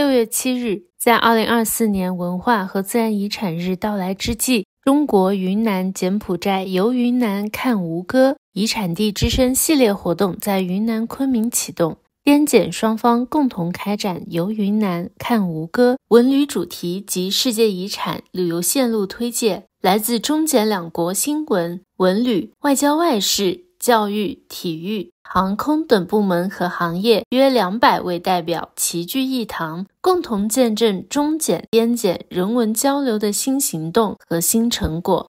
六月七日，在二零二四年文化和自然遗产日到来之际，中国云南、柬埔寨“游云南看吴哥”遗产地之声系列活动在云南昆明启动。边柬双方共同开展“游云南看吴哥”文旅主题及世界遗产旅游线路推介。来自中柬两国新闻、文旅、外交外事。教育、体育、航空等部门和行业约两百位代表齐聚一堂，共同见证中柬边柬人文交流的新行动和新成果。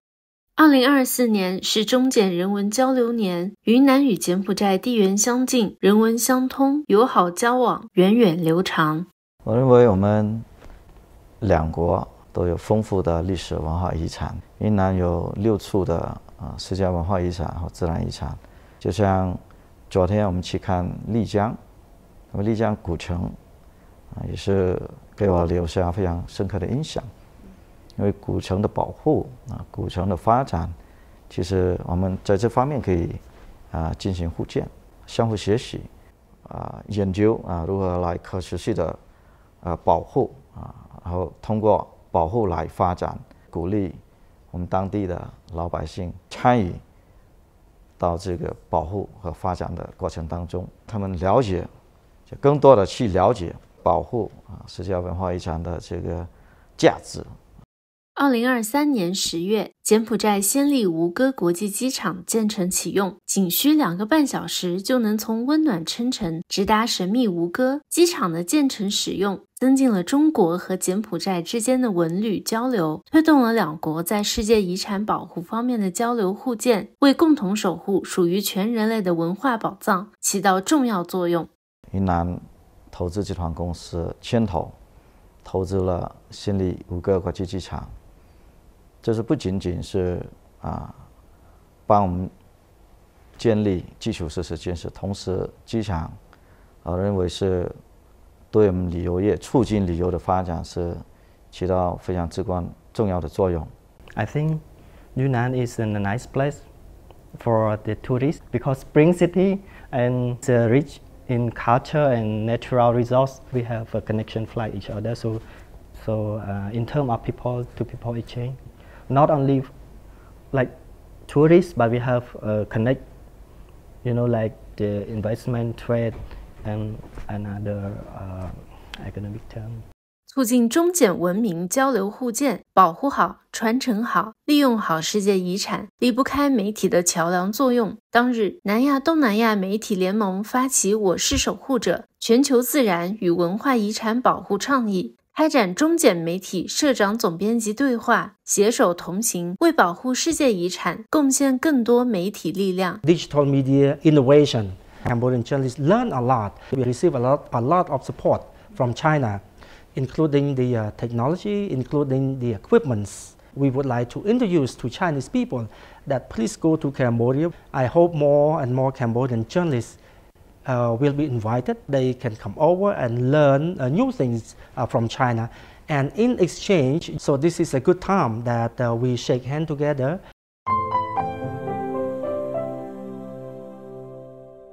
二零二四年是中柬人文交流年。云南与柬埔寨地缘相近，人文相通，友好交往源远流长。我认为我们两国都有丰富的历史文化遗产。云南有六处的。啊，世界文化遗产和自然遗产，就像昨天我们去看丽江，那么丽江古城啊，也是给我留下非常深刻的印象。因为古城的保护啊，古城的发展，其实我们在这方面可以啊进行互鉴、相互学习啊研究啊，如何来可持续的啊保护啊，然后通过保护来发展，鼓励我们当地的。老百姓参与到这个保护和发展的过程当中，他们了解，就更多的去了解保护啊，世界文化遗产的这个价值。二零二三年十月，柬埔寨暹粒吴哥国际机场建成启用，仅需两个半小时就能从温暖春城直达神秘吴哥。机场的建成使用，增进了中国和柬埔寨之间的文旅交流，推动了两国在世界遗产保护方面的交流互鉴，为共同守护属于全人类的文化宝藏起到重要作用。云南投资集团公司牵头投资了暹粒吴哥国际机场。I think Yunnan is a nice place for the tourists because Spring City and the rich in culture and natural resource. We have a connection flight each other, so so uh, in terms of people to people exchange. Not only like tourists, but we have connect, you know, like the investment, trade, and another economic term. 促进中柬文明交流互鉴，保护好、传承好、利用好世界遗产，离不开媒体的桥梁作用。当日，南亚东南亚媒体联盟发起“我是守护者——全球自然与文化遗产保护倡议”。开展中柬媒体社长总编辑对话，携手同行，为保护世界遗产贡献更多媒体力量。Digital media innovation, Cambodian journalists learn a lot. We receive a lot, a lot of support from China, including the uh, technology, including the equipments. We would like to introduce to Chinese people that please go to Cambodia. I hope more and more Cambodian journalists uh, will be invited. They can come over and learn uh, new things uh, from China. And in exchange, so this is a good time that uh, we shake hands together